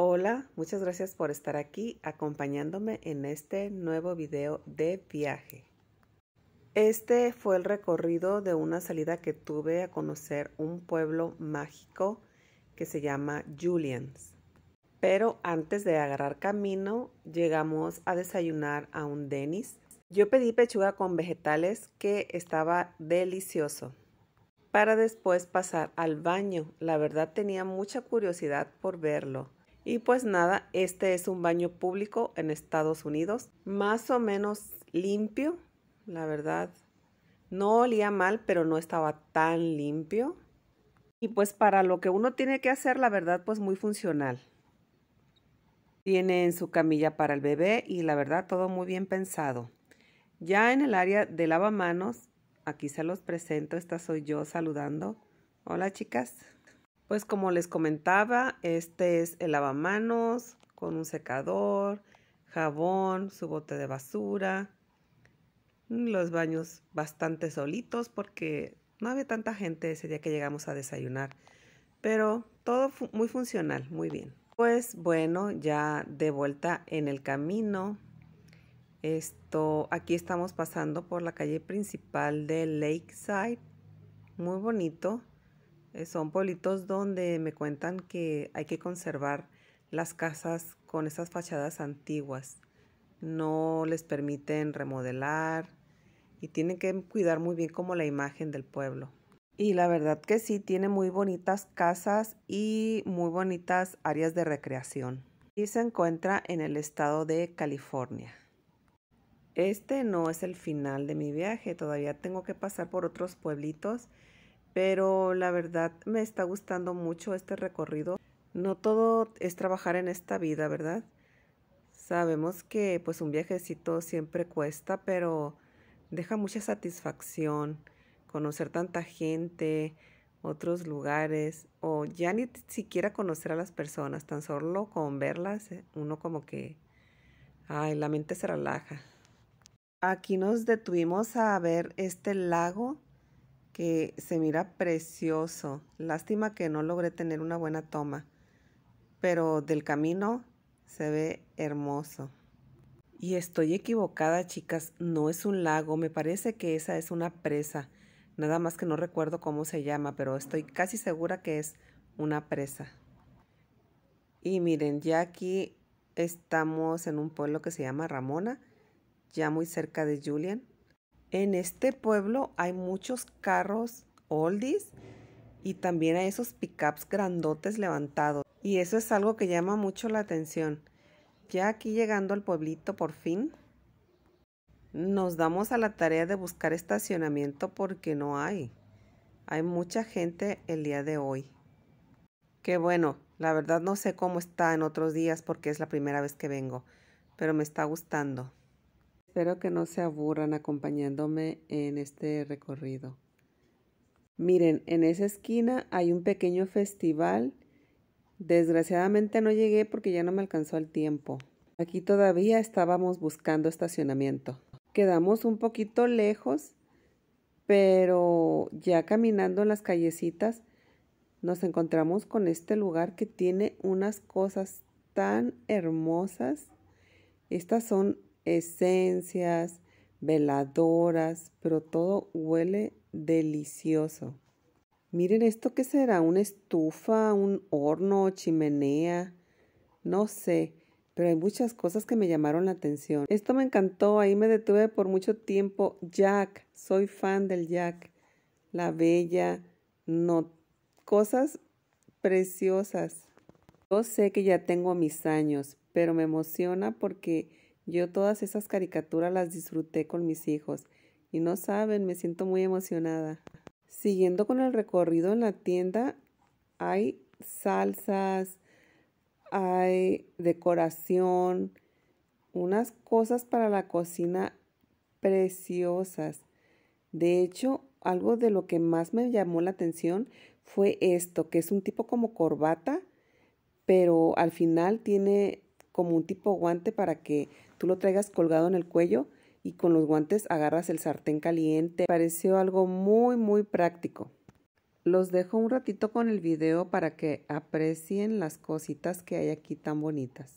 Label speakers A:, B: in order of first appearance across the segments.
A: Hola, muchas gracias por estar aquí acompañándome en este nuevo video de viaje. Este fue el recorrido de una salida que tuve a conocer un pueblo mágico que se llama Julians. Pero antes de agarrar camino, llegamos a desayunar a un Denis. Yo pedí pechuga con vegetales que estaba delicioso para después pasar al baño. La verdad tenía mucha curiosidad por verlo. Y pues nada, este es un baño público en Estados Unidos, más o menos limpio, la verdad. No olía mal, pero no estaba tan limpio. Y pues para lo que uno tiene que hacer, la verdad, pues muy funcional. Tiene en su camilla para el bebé y la verdad todo muy bien pensado. Ya en el área de lavamanos, aquí se los presento, esta soy yo saludando. Hola chicas. Pues como les comentaba, este es el lavamanos con un secador, jabón, su bote de basura, los baños bastante solitos porque no había tanta gente ese día que llegamos a desayunar, pero todo muy funcional, muy bien. Pues bueno, ya de vuelta en el camino. Esto, aquí estamos pasando por la calle principal de Lakeside, muy bonito. Eh, son pueblitos donde me cuentan que hay que conservar las casas con esas fachadas antiguas. No les permiten remodelar y tienen que cuidar muy bien como la imagen del pueblo. Y la verdad que sí, tiene muy bonitas casas y muy bonitas áreas de recreación. Y se encuentra en el estado de California. Este no es el final de mi viaje, todavía tengo que pasar por otros pueblitos pero la verdad me está gustando mucho este recorrido. No todo es trabajar en esta vida, ¿verdad? Sabemos que pues un viajecito siempre cuesta, pero deja mucha satisfacción conocer tanta gente, otros lugares, o ya ni siquiera conocer a las personas, tan solo con verlas, eh, uno como que, ay, la mente se relaja. Aquí nos detuvimos a ver este lago que se mira precioso. Lástima que no logré tener una buena toma, pero del camino se ve hermoso. Y estoy equivocada, chicas, no es un lago, me parece que esa es una presa. Nada más que no recuerdo cómo se llama, pero estoy casi segura que es una presa. Y miren, ya aquí estamos en un pueblo que se llama Ramona, ya muy cerca de Julian. En este pueblo hay muchos carros oldies y también hay esos pickups grandotes levantados. Y eso es algo que llama mucho la atención. Ya aquí llegando al pueblito por fin, nos damos a la tarea de buscar estacionamiento porque no hay. Hay mucha gente el día de hoy. Qué bueno, la verdad no sé cómo está en otros días porque es la primera vez que vengo, pero me está gustando. Espero que no se aburran acompañándome en este recorrido. Miren, en esa esquina hay un pequeño festival. Desgraciadamente no llegué porque ya no me alcanzó el tiempo. Aquí todavía estábamos buscando estacionamiento. Quedamos un poquito lejos, pero ya caminando en las callecitas nos encontramos con este lugar que tiene unas cosas tan hermosas. Estas son esencias, veladoras, pero todo huele delicioso. Miren esto que será, una estufa, un horno, chimenea, no sé, pero hay muchas cosas que me llamaron la atención. Esto me encantó, ahí me detuve por mucho tiempo. Jack, soy fan del Jack, la bella, no, cosas preciosas. Yo sé que ya tengo mis años, pero me emociona porque yo todas esas caricaturas las disfruté con mis hijos y no saben, me siento muy emocionada. Siguiendo con el recorrido en la tienda, hay salsas, hay decoración, unas cosas para la cocina preciosas. De hecho, algo de lo que más me llamó la atención fue esto, que es un tipo como corbata, pero al final tiene como un tipo guante para que tú lo traigas colgado en el cuello y con los guantes agarras el sartén caliente. Pareció algo muy muy práctico. Los dejo un ratito con el video para que aprecien las cositas que hay aquí tan bonitas.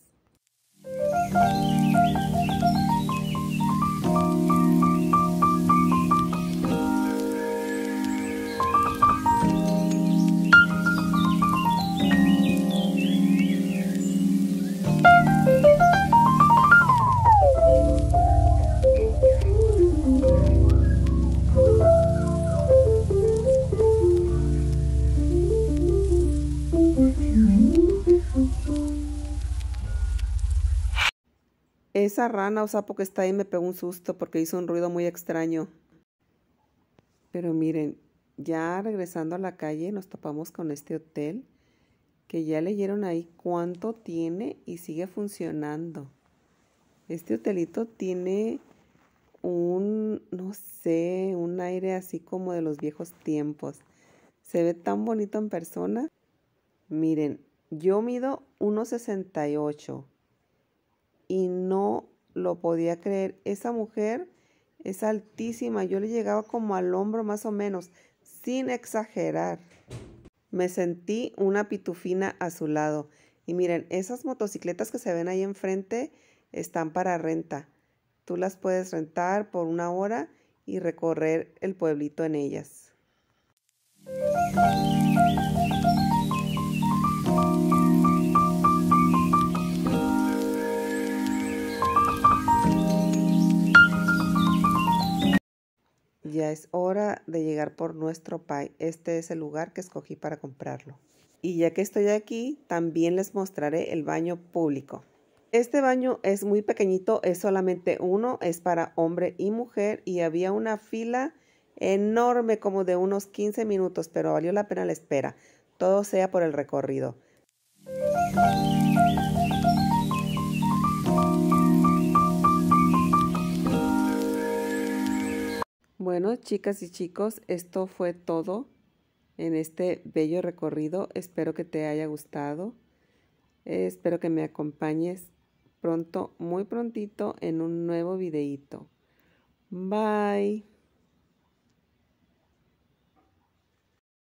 A: esa rana o sapo que está ahí me pegó un susto porque hizo un ruido muy extraño. Pero miren, ya regresando a la calle nos topamos con este hotel que ya leyeron ahí cuánto tiene y sigue funcionando. Este hotelito tiene un, no sé, un aire así como de los viejos tiempos. Se ve tan bonito en persona. Miren, yo mido 1,68 lo podía creer. Esa mujer es altísima, yo le llegaba como al hombro más o menos, sin exagerar. Me sentí una pitufina a su lado. Y miren, esas motocicletas que se ven ahí enfrente están para renta. Tú las puedes rentar por una hora y recorrer el pueblito en ellas. Ya es hora de llegar por nuestro pay. Este es el lugar que escogí para comprarlo. Y ya que estoy aquí, también les mostraré el baño público. Este baño es muy pequeñito, es solamente uno, es para hombre y mujer y había una fila enorme como de unos 15 minutos, pero valió la pena la espera, todo sea por el recorrido. Bueno, chicas y chicos, esto fue todo en este bello recorrido. Espero que te haya gustado. Eh, espero que me acompañes pronto, muy prontito, en un nuevo videíto. Bye.